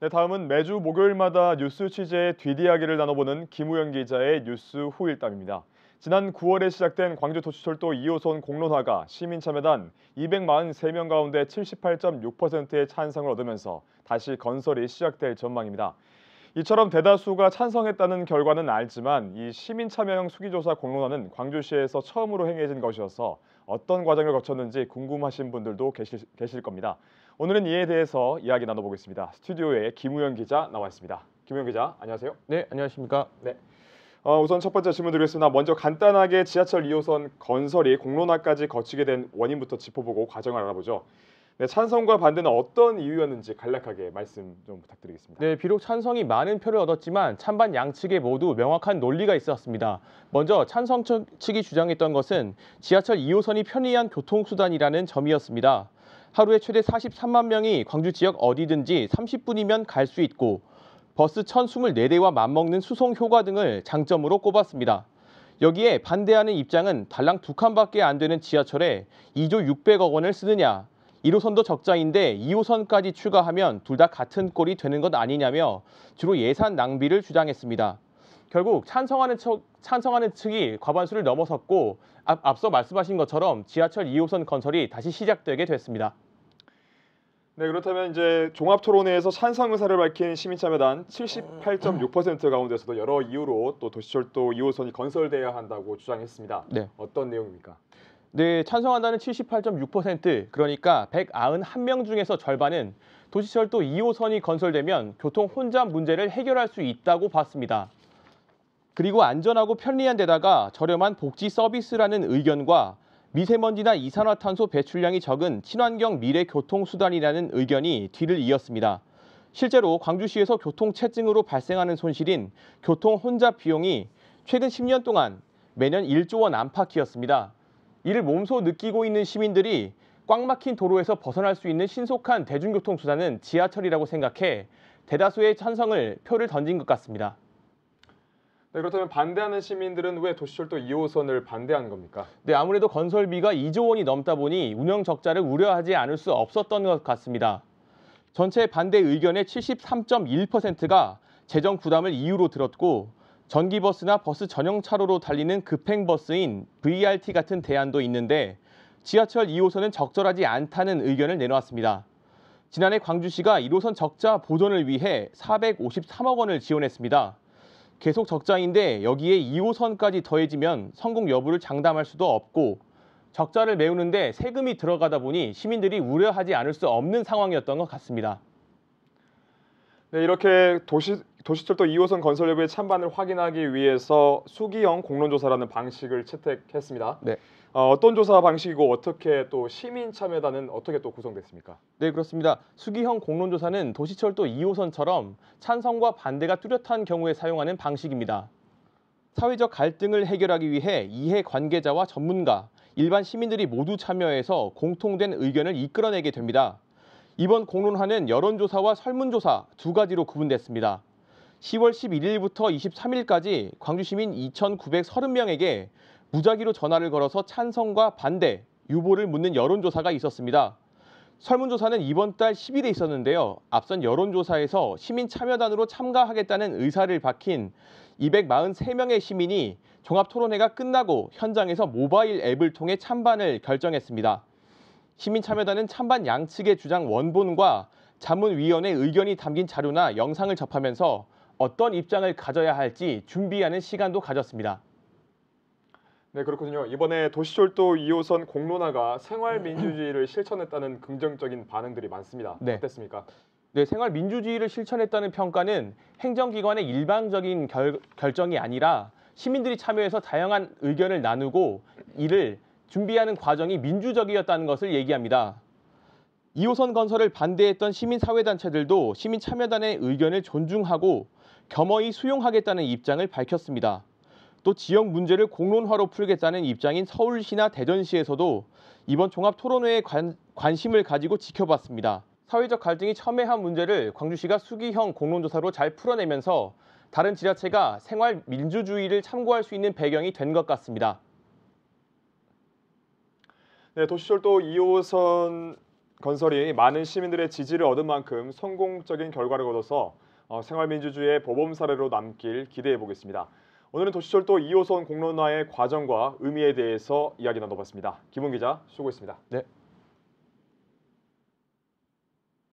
네, 다음은 매주 목요일마다 뉴스 취재의 뒤이야기를 나눠보는 김우영 기자의 뉴스 후일담입니다. 지난 9월에 시작된 광주 도시철도 2호선 공론화가 시민참여단 243명 가운데 78.6%의 찬성을 얻으면서 다시 건설이 시작될 전망입니다. 이처럼 대다수가 찬성했다는 결과는 알지만 이 시민참여형 수기조사 공론화는 광주시에서 처음으로 행해진 것이어서 어떤 과정을 거쳤는지 궁금하신 분들도 계실, 계실 겁니다. 오늘은 이에 대해서 이야기 나눠보겠습니다. 스튜디오에 김우현 기자 나와 있습니다. 김우현 기자, 안녕하세요. 네, 안녕하십니까. 네. 어, 우선 첫 번째 질문 드리겠습니다. 먼저 간단하게 지하철 2호선 건설이 공론화까지 거치게 된 원인부터 짚어보고 과정을 알아보죠. 네, 찬성과 반대는 어떤 이유였는지 간략하게 말씀 좀 부탁드리겠습니다. 네, 비록 찬성이 많은 표를 얻었지만 찬반 양측에 모두 명확한 논리가 있었습니다. 먼저 찬성 측이 주장했던 것은 지하철 2호선이 편리한 교통수단이라는 점이었습니다. 하루에 최대 43만 명이 광주 지역 어디든지 30분이면 갈 수 있고 버스 1024대와 맞먹는 수송 효과 등을 장점으로 꼽았습니다. 여기에 반대하는 입장은 달랑 두 칸밖에 안 되는 지하철에 2조 600억 원을 쓰느냐 1호선도 적자인데 2호선까지 추가하면 둘 다 같은 꼴이 되는 것 아니냐며 주로 예산 낭비를 주장했습니다. 결국 찬성하는, 측, 찬성하는 측이 과반수를 넘어섰고 앞, 앞서 말씀하신 것처럼 지하철 2호선 건설이 다시 시작되게 됐습니다. 네, 그렇다면 이제 종합 토론회에서 찬성 의사를 밝힌 시민참여단 78.6% 가운데서도 여러 이유로 또 도시철도 2호선이 건설돼야 한다고 주장했습니다. 네. 어떤 내용입니까? 네, 찬성한다는 78.6% 그러니까 191명 중에서 절반은 도시철도 2호선이 건설되면 교통 혼잡 문제를 해결할 수 있다고 봤습니다. 그리고 안전하고 편리한 데다가 저렴한 복지 서비스라는 의견과 미세먼지나 이산화탄소 배출량이 적은 친환경 미래 교통수단이라는 의견이 뒤를 이었습니다. 실제로 광주시에서 교통체증으로 발생하는 손실인 교통 혼잡 비용이 최근 10년 동안 매년 1조 원 안팎이었습니다. 이를 몸소 느끼고 있는 시민들이 꽉 막힌 도로에서 벗어날 수 있는 신속한 대중교통 수단은 지하철이라고 생각해 대다수의 찬성을 표를 던진 것 같습니다. 네, 그렇다면 반대하는 시민들은 왜 도시철도 2호선을 반대하는 겁니까? 네, 아무래도 건설비가 2조 원이 넘다 보니 운영 적자를 우려하지 않을 수 없었던 것 같습니다. 전체 반대 의견의 73.1%가 재정 부담을 이유로 들었고 전기버스나 버스 전용 차로로 달리는 급행버스인 VRT 같은 대안도 있는데 지하철 2호선은 적절하지 않다는 의견을 내놓았습니다. 지난해 광주시가 1호선 적자 보존을 위해 453억 원을 지원했습니다. 계속 적자인데 여기에 2호선까지 더해지면 성공 여부를 장담할 수도 없고 적자를 메우는데 세금이 들어가다 보니 시민들이 우려하지 않을 수 없는 상황이었던 것 같습니다. 네, 이렇게 도시 도시철도 2호선 건설 여부의 찬반을 확인하기 위해서 수기형 공론조사라는 방식을 채택했습니다. 네. 어, 어떤 조사 방식이고 어떻게 또 시민 참여단은 어떻게 또 구성됐습니까? 네 그렇습니다. 수기형 공론조사는 도시철도 2호선처럼 찬성과 반대가 뚜렷한 경우에 사용하는 방식입니다. 사회적 갈등을 해결하기 위해 이해 관계자와 전문가, 일반 시민들이 모두 참여해서 공통된 의견을 이끌어내게 됩니다. 이번 공론화는 여론조사와 설문조사 두 가지로 구분됐습니다. 10월 11일부터 23일까지 광주시민 2,930명에게 무작위로 전화를 걸어서 찬성과 반대, 유보를 묻는 여론조사가 있었습니다. 설문조사는 이번 달 10일에 있었는데요. 앞선 여론조사에서 시민 참여단으로 참가하겠다는 의사를 밝힌 243명의 시민이 종합토론회가 끝나고 현장에서 모바일 앱을 통해 찬반을 결정했습니다. 시민 참여단은 찬반 양측의 주장 원본과 자문위원회 의견이 담긴 자료나 영상을 접하면서 어떤 입장을 가져야 할지 준비하는 시간도 가졌습니다. 네 그렇군요. 이번에 도시철도 2호선 공론화가 생활 민주주의를 실천했다는 긍정적인 반응들이 많습니다. 네. 어땠습니까? 네, 생활 민주주의를 실천했다는 평가는 행정기관의 일방적인 결, 결정이 아니라 시민들이 참여해서 다양한 의견을 나누고 이를 준비하는 과정이 민주적이었다는 것을 얘기합니다. 2호선 건설을 반대했던 시민사회단체들도 시민참여단의 의견을 존중하고 겸허히 수용하겠다는 입장을 밝혔습니다. 또 지역 문제를 공론화로 풀겠다는 입장인 서울시나 대전시에서도 이번 종합 토론회에 관, 관심을 가지고 지켜봤습니다. 사회적 갈등이 첨예한 문제를 광주시가 수기형 공론조사로 잘 풀어내면서 다른 지자체가 생활 민주주의를 참고할 수 있는 배경이 된 것 같습니다. 네, 도시철도 2호선 건설이 많은 시민들의 지지를 얻은 만큼 성공적인 결과를 거둬서 어, 생활민주주의의 보범 사례로 남길 기대해 보겠습니다. 오늘은 도시철도 2호선 공론화의 과정과 의미에 대해서 이야기 나눠봤습니다. 김은 기자 수고했습니다. 네,